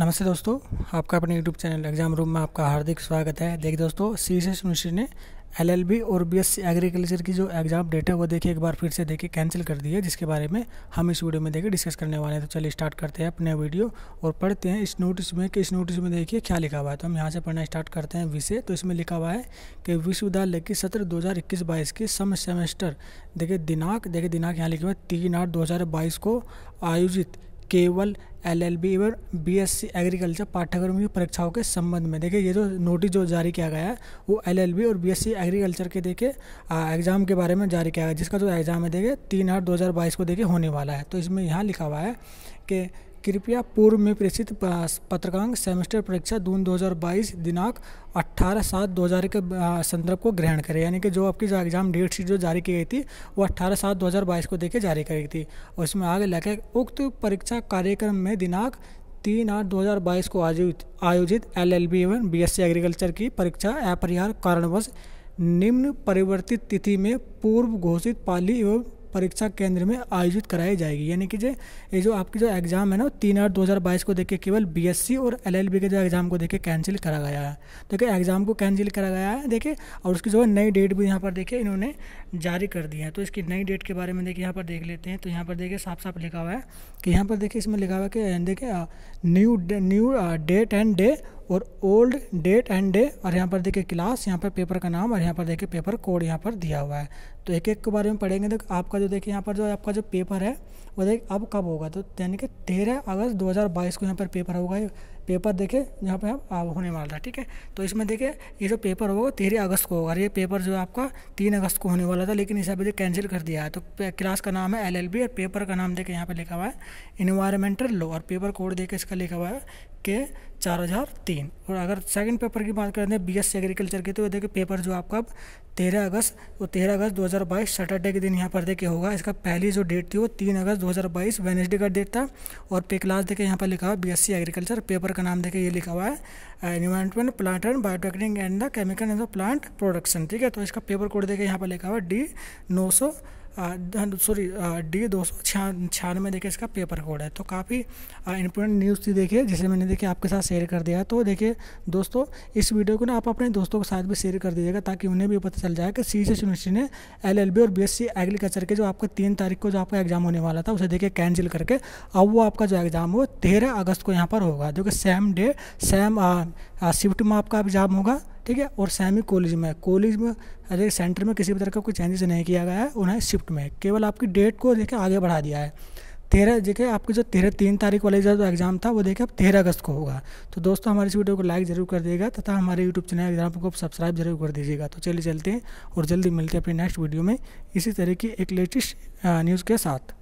नमस्ते दोस्तों आपका अपने यूट्यूब चैनल एग्जाम रूम में आपका हार्दिक स्वागत है देखिए दोस्तों सी एस यूनिवर्सिटी ने बी और बी एस सी एग्रीकल्चर की जो एग्जाम डेट है वो देखिए एक बार फिर से देखिए कैंसिल कर दी है जिसके बारे में हम इस वीडियो में देखिए डिस्कस करने वाले हैं तो चलिए स्टार्ट करते हैं अपने वीडियो और पढ़ते हैं इस नोटिस में कि इस नोटिस में देखिए क्या लिखा हुआ है तो हम यहाँ से पढ़ना स्टार्ट करते हैं विषय तो इसमें लिखा हुआ है कि विश्वविद्यालय की सत्र दो हज़ार इक्कीस बाईस की सम सेमेस्टर देखिए दिनांक देखिए दिनांक यहाँ लिखा हुआ है तीन आठ दो हज़ार बाईस को आयोजित केवल एलएलबी और बीएससी एग्रीकल्चर पाठ्यक्रम की परीक्षाओं के संबंध में देखिए ये जो नोटिस जो जारी किया गया है वो एलएलबी और बीएससी एग्रीकल्चर के देखिए एग्ज़ाम के बारे में जारी किया गया जिसका जो एग्ज़ाम है देखिए तीन आठ दो हज़ार बाईस को देखिए होने वाला है तो इसमें यहाँ लिखा हुआ है कि कृपया पूर्व में प्रेषित पत्रकांक सेमेस्टर परीक्षा जून 2022 दिनांक 18 सात हज़ार के संदर्भ को ग्रहण करें यानी कि जो आपकी एग्जाम डेट शीट जो जारी की गई थी वो 18 सात 2022 को देकर जारी करी थी और इसमें आगे लेकर उक्त परीक्षा कार्यक्रम में दिनांक तीन आठ दो हज़ार बाईस को आयोजित आयोजित एल एल बी एवं बी एस सी एग्रीकल्चर की परीक्षा अपरिहार कारणवश निम्न परिवर्तित तिथि में पूर्व घोषित पाली एवं परीक्षा केंद्र में आयोजित कराई जाएगी यानी कि जो ये जो आपकी जो एग्ज़ाम है ना तीन आठ दो हज़ार बाईस को देख के केवल बीएससी और एलएलबी के जो एग्ज़ाम को देख के कैंसिल करा गया है देखिए एग्ज़ाम को कैंसिल करा गया है देखिए और उसकी जो है नई डेट भी यहाँ पर देखिए इन्होंने जारी कर दी है तो इसकी नई डेट के बारे में देखिए यहाँ पर देख लेते हैं तो यहाँ पर देखिए साफ साफ लिखा हुआ है कि यहाँ पर देखिए इसमें लिखा हुआ है कि देखिए new new date and day और ओल्ड डेट एंड डे और यहाँ पर देखिए क्लास यहाँ पर पेपर का नाम और यहाँ पर देखिए पेपर कोड यहाँ पर दिया हुआ है तो एक एक के बारे में पढ़ेंगे तो आपका जो देखिए यहाँ पर जो आपका जो पेपर है वो देखिए अब कब होगा तो यानी कि तेरह अगस्त 2022 को यहाँ पर पेपर होगा पेपर देखिए यहाँ पर आप होने वाला था ठीक है तो इसमें देखिए ये जो पेपर होगा तेरह अगस्त को होगा और ये पेपर जो आपका तीन अगस्त को होने वाला था लेकिन इसे अभी कैंसिल कर दिया है तो क्लास का नाम है एल और पेपर का नाम देखिए यहाँ पर लिखा हुआ है इन्वायरमेंटल लॉ और पेपर कोड देखिए इसका लिखा हुआ है के चार हज़ार तीन और अगर सेकंड पेपर की बात करें बी एस एग्रीकल्चर की तो ये देखिए पेपर जो आपका तेरह अगस्त वो तेरह अगस्त 2022 सैटरडे के दिन यहाँ पर देखिए होगा इसका पहली जो डेट थी वो तीन अगस्त 2022 वेनेसडे का डेट था और पे क्लास देखिए यहाँ पर लिखा हुआ बी एग्रीकल्चर पेपर का नाम देखिए ये लिखा हुआ है environment plant and biotechnic and the chemical and the plant production ठीक है तो इसका पेपर कोड देखिए यहाँ पर लिखा हुआ डी नौ सॉरी डी दो सौ छियानवे देखिए इसका पेपर कोड है तो काफ़ी इंपोर्टेंट न्यूज़ थी देखिए जिसे मैंने देखिए आपके साथ शेयर कर दिया तो देखिए दोस्तों इस वीडियो को ना आप अपने दोस्तों के साथ भी शेयर कर दीजिएगा ताकि उन्हें भी पता चल जाए कि सी यूनिवर्सिटी ने एल एल बी और बी एस सी एग्रीकल्चर के जो आपके तीन तारीख को जो आपका एग्जाम होने वाला था उसे देखिए कैंसिल करके अब वो आपका जो एग्ज़ाम हो तेरह अगस्त को यहाँ पर होगा जो कि सेम डे सेम शिफ्ट में आपका एग्ज़ाम होगा ठीक है और सेमी कॉलेज में कॉलेज में अरे सेंटर में किसी भी तरह का कोई चेंजेस नहीं किया गया है उन्हें शिफ्ट में केवल आपकी डेट को देखे आगे बढ़ा दिया है तेरह देखे आपकी जो तेरह तीन तारीख वाले जो एग्ज़ाम था वो देखे अब तेरह अगस्त को होगा तो दोस्तों हमारे इस वीडियो को लाइक जरूर कर दिएगा तथा हमारे यूट्यूब चैनल एग्जाम को सब्सक्राइब जरूर कर दीजिएगा तो चलिए चलते हैं और जल्दी मिलते हैं अपने नेक्स्ट वीडियो में इसी तरह की एक लेटेस्ट न्यूज़ के साथ